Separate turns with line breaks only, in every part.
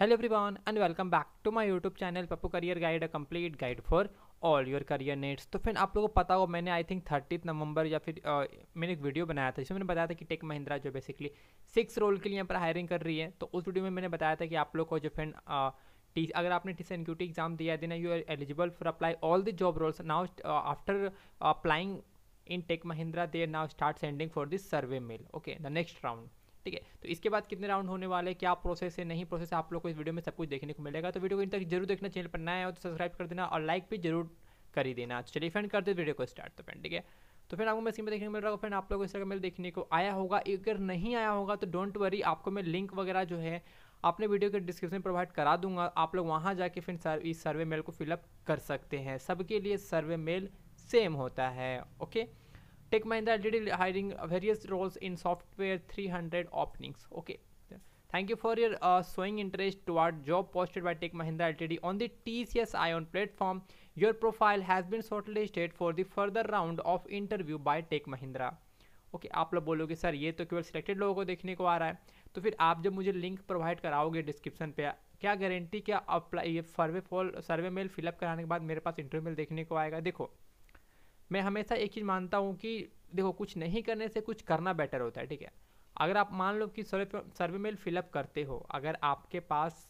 Hello everyone and welcome back to my YouTube channel Pappu career guide a complete guide for all your career needs तो फिर आप लोगों को पता हो मैंने आई थिंक थर्टीथ नवंबर या फिर आ, मैंने एक वीडियो बनाया था जिसमें मैंने बताया था कि टेक महिंद्रा जो बेसिकली सिक्स रोल के लिए यहाँ पर हायरिंग कर रही है तो उस वीडियो में मैंने बताया था कि आप लोग को जो फिर टी अगर आपने T C N Q T exam दिया देना you are eligible for apply all the job roles now after applying in Tech Mahindra there now start sending for this survey mail okay the next round ठीक है तो इसके बाद कितने round होने वाले क्या प्रोसेस है नहीं प्रोसेस आप लोग को इस वीडियो में सब कुछ देखने को मिलेगा तो वीडियो को इन तक जरूर देखना चैनल पर नया हो तो सब्सक्राइब कर देना और लाइक भी जरूर कर ही देना तो चलिए फ्रेंड करते वीडियो को स्टार्ट तो फ्रेंड ठीक है तो फिर आपको मैं इसमें देखने को मिल रहा हूँ फ्रेंड आप लोगों को इस तरह का मेल देखने को आया होगा अगर नहीं आया होगा तो डोंट वरी आपको मैं लिंक वगैरह जो है आपने वीडियो के डिस्क्रिप्शन प्रोवाइड करा दूंगा आप लोग वहाँ जाके फिर सर, इस सर्वे मेल को फिलअप कर सकते हैं सबके लिए सर्वे मेल सेम होता है okay Tech Mahindra did hiring various roles in software 300 openings. Okay. Thank you for your uh, showing interest toward job posted by Tech Mahindra Ltd on the TCS Ion platform. Your profile has been shortlisted for the further round of interview by Tech Mahindra. Okay okay, आप लोग बोलोगे sir ये तो केवल selected लोगों को देखने को आ रहा है तो फिर आप जब मुझे लिंक प्रोवाइड कराओगे डिस्क्रिप्शन पे क्या गारंटी क्या अप्लाई ये survey fall survey mail fill up कराने के बाद मेरे पास इंटरव्यू मेल देखने को आएगा देखो मैं हमेशा एक चीज़ मानता हूँ कि देखो कुछ नहीं करने से कुछ करना बेटर होता है ठीक है अगर आप मान लो कि सर्वे सर्वे मेल फिलअप करते हो अगर आपके पास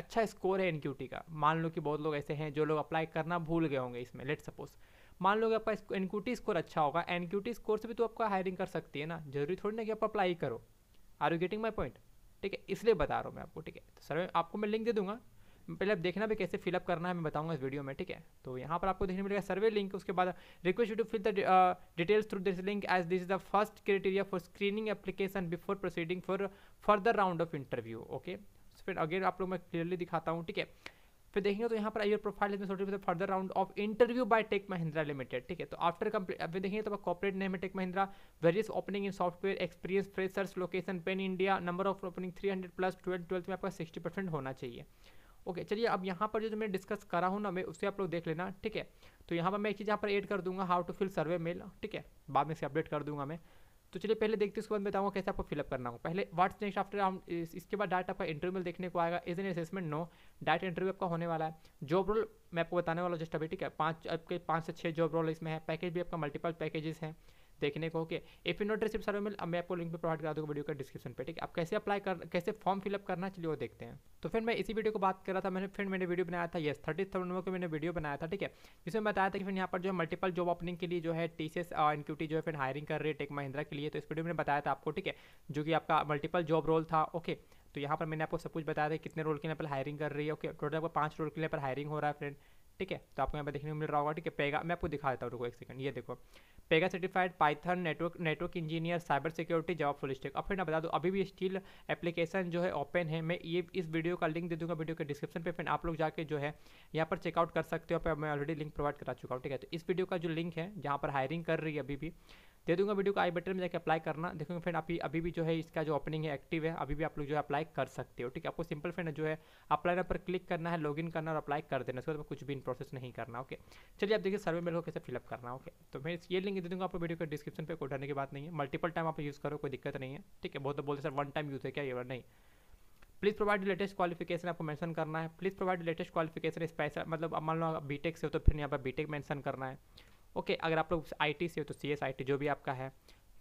अच्छा स्कोर है एन का मान लो कि बहुत लोग ऐसे हैं जो लोग अप्लाई करना भूल गए होंगे इसमें लेट सपोज मान लो कि आपका एन स्कोर अच्छा होगा एन स्कोर से भी तो आपका हायरिंग कर सकती है ना जरूरी थोड़ी ना कि आप अप्लाई करो are you getting my point ठीक है इसलिए बता रहा हूँ मैं आपको ठीक है तो सर्वे आपको मैं लिंक दे दूंगा पहले आप देखना भी कैसे फिलअप करना है मैं बताऊंगा इस वीडियो में ठीक है तो यहाँ पर आपको देखने मिलेगा सर्वे लिंक उसके बाद request you to fill the details through this link as this is the first criteria for screening application before proceeding for further round of interview okay फिर अगेन आप लोग मैं क्लियरली दिखाता हूँ ठीक है फिर देखेंगे तो यहाँ पर I profile is notified further round of interview by Tech Mahindra limited ठीक है तो आफ्टर अभी देखेंगे तो कॉपरेट नेम है Tech Mahindra various opening in software experience freshers location pan India number of opening three hundred plus twelfth twelfth में आपका sixty percent होना चाहिए ओके चलिए अब यहाँ पर जो जो मैं डिस्कस करा हूँ ना मैं उसे आप लोग देख लेना ठीक है तो यहाँ पर मैं एक चीज़ यहाँ पर एड कर दूँगा how to fill survey mail ठीक है बाद में से अपडेट कर दूँगा मैं तो चलिए पहले देखते हैं उसके बाद बताऊंगा कैसे आपको फिलअप करना होगा पहले व्हाट्स नेक्स्ट आफ्टर हम इसके बाद डायरेक्ट आपका इंटरव्यू देखने को आएगा is an assessment no direct interview आपका होने वाला है जॉब रोल मैं आपको बताने वाला जस्ट अभी ठीक है पाँच आपके पाँच से छः जॉब रोल इसमें है पैकेज भी आपका मल्टीपल पैकेजेस हैं देखने को okay if you not receive survey mail अब मैं आपको लिंक पर प्रोवाइड करा दूँगा वीडियो का डिस्क्रिप्शन पे ठीक है आप कैसे अप्लाई कर कैसे फॉर्म फिलअप करना चलिए वो देखते हैं तो फिर मैं इसी वीडियो को बात कर रहा था मैंने फिर मैंने वीडियो बनाया था यस थर्टी थर्ड नंबर को मैंने वीडियो बनाया था ठीक है जिसमें बताया था कि फिर यहाँ पर जो है मल्टीपल जॉब ओपनिंग के लिए जो है टी सी uh, जो है फिर हायरिंग कर रही है टेक महिंद्रा के लिए तो इस वीडियो में बताया था आपको ठीक है जो कि आपका मल्टीपल जॉब रोल था ओके तो यहाँ पर मैंने आपको सब कुछ बताया था कितने रोल के लिए पर हायरिंग कर रही है ओके टोटल आपको पाँच रोल के लिए पर हायरिंग हो रहा है फ्रेंड ठीक है तो आपको यहाँ पे देखने को मिल रहा होगा ठीक है पेगा मैं आपको दिखा देता हूँ रुको एक सेकंड ये देखो Pega certified Python network network engineer cyber security job full stack अब फिर ना बता दो अभी भी स्टिल एप्लीकेशन जो है ओपन है मैं ये इस वीडियो का लिंक दे दूंगा वीडियो के डिस्क्रिप्शन पे फिर आप लोग जाके जो है यहाँ पर चेकआउट कर सकते हो मैं ऑलरेडी लिंक प्रोवाइड करा चुका हूँ ठीक है तो इस वीडियो का जो लिंक है जहाँ पर हायरिंग कर रही है अभी भी दे दूंगा वीडियो को आई बटन में जाकर अप्लाई करना देखेंगे फ्रेंड आप अभी भी जो है इसका जो ओपनिंग है एक्टिव है अभी भी आप लोग जो है अप्लाई कर सकते हो ठीक है आपको सिंपल फ्रेंड जो है अप्लाई पर क्लिक करना है लॉगिन करना और अप्लाई कर देना उसके बाद कुछ भी इन प्रोसेस नहीं करना ओके चलिए आप देखिए सर्वे मेरे को कैसे फिलअप करना ओके तो मैं ये लिंक दे दूँगा आपको वीडियो के डिस्क्रिप्शन पर कोई डरने की बात नहीं है मल्टीपल टाइम आप यूज़ करो कोई दिक्कत नहीं है ठीक है बहुत बोलते सर वन टाइम यूज़ है क्या ये नहीं प्लीज़ प्रोवाइड लेटेस्ट क्वालिफिकेशन आपको मेंशन करना है please provide latest qualification special मतलब मान लो बीटेक से हो तो फिर यहाँ पर बीटेक मेंशन करना है ओके अगर आप लोग आई से हो तो सी एस जो भी आपका है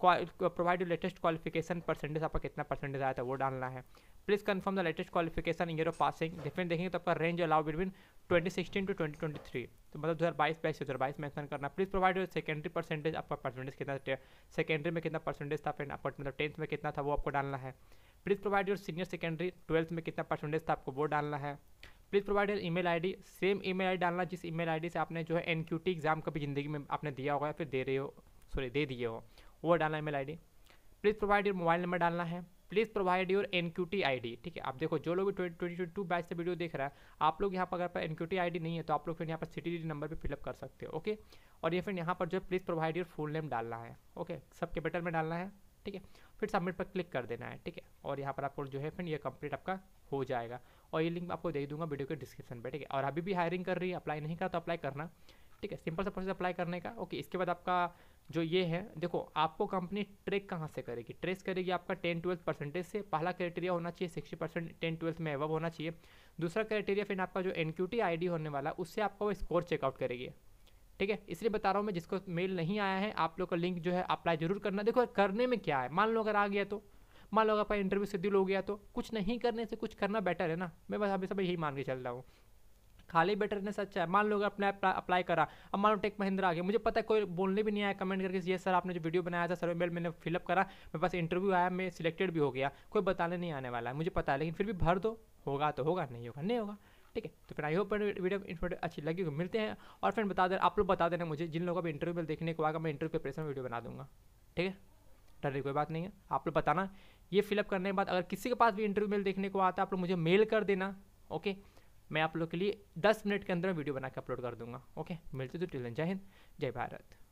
प्रोवाइड लेटेस्ट क्वालिफिकेशन परसेंटेज आपका कितना परसेंटेज आया था वो डालना है please confirm the latest qualification year of passing different देखेंगे तो आपका range allow between 2016 to three तो मतलब दो हजार बाईस दो हज़ार बाईस मैंसन करना please provide your secondary percentage आपका परसेंटेज कितना सेकेंडरी में कितना परसेंटेज था फिर आपका मतलब टेंथ में कितना था वो आपको डालना है please provide your senior secondary twelfth में कितना परसेंटेज था आपको वो डालना है please provide your email ID same email ID डालना जिस ईमेल आईडी से आपने जो है एन एग्ज़ाम कभी ज़िंदगी में आपने दिया होगा या फिर दे रहे हो सॉरी दे दिए हो वो डालना email ID please provide your mobile number डालना है please provide your N Q T I D ठीक है आप देखो जो लोग ट्वेंटी ट्वेंटी टू बैच से वीडियो देख रहा है आप लोग यहाँ पर अगर N Q T I D नहीं है तो आप लोग फिर यहाँ पर सी टी डी नंबर पर फिलअप कर सकते हो ओके और ये फिर यहाँ पर जो है please provide your full name डालना है ओके सब कैपिटल में डालना है ठीक है फिर सबमिट पर क्लिक कर देना है ठीक है और यहाँ पर आपको जो है फिर ये कंप्लीट आपका हो जाएगा और ये लिंक आपको दे दूंगा वीडियो के डिस्क्रिप्शन पर ठीक है और अभी भी हायरिंग कर रही है अप्लाई नहीं करा तो अप्लाई करना ठीक है सिंपल सा प्रोसेस अप्लाई करने का ओके इसके बाद आपका जो ये है देखो आपको कंपनी ट्रेक कहाँ से करेगी ट्रेस करेगी आपका टेन ट्वेल्थ परसेंटेज से पहला क्राइटेरिया होना चाहिए सिक्सटी परसेंट टेन ट्वेल्थ में एवब होना चाहिए दूसरा क्राइटेरिया फिर आपका जो N Q T I D होने वाला उससे आपका वो स्कोर चेकआउट करेगी ठीक है इसलिए बता रहा हूँ मैं जिसको मेल नहीं आया है आप लोग का लिंक जो है अप्लाई जरूर करना देखो करने में क्या है मान लो अगर आ गया तो मान लो अगर आपका इंटरव्यू शेड्यूल हो गया तो कुछ नहीं करने से कुछ करना बेटर है ना मैं बस अभी सब यही मान के चल रहा हूँ खाली बेटर ने सच है मान लो अगर अपने अप्लाई करा अब मान लो टेक महिंद्रा आ गया मुझे पता है कोई बोलने भी नहीं आया कमेंट करके ये सर आपने जो वीडियो बनाया था सर्वे मेल मैंने फिलअप करा मेरे पास इंटरव्यू आया मैं सिलेक्टेड भी हो गया कोई बताने नहीं आने वाला है मुझे पता है लेकिन फिर भी भर दो होगा तो होगा नहीं होगा नहीं होगा ठीक है तो फिर आई होप वीडियो इन्फॉर्मेटिव अच्छी लगी मिलते हैं और फिर बता देना आप लोग बता देना मुझे जिन लोगों का इंटरव्यू देखने को आगे मैं इंटरव्यू प्रिपरेशन वीडियो बना दूँगा ठीक है डर कोई बात नहीं है आप लोग बताना ये फिलअप करने के बाद अगर किसी के पास भी इंटरव्यू मेल देखने को आता है आप लोग मुझे मेल कर देना ओके मैं आप लोग के लिए दस मिनट के अंदर वीडियो बना के अपलोड कर दूंगा ओके मिलते तो टिलन जय हिंद जय भारत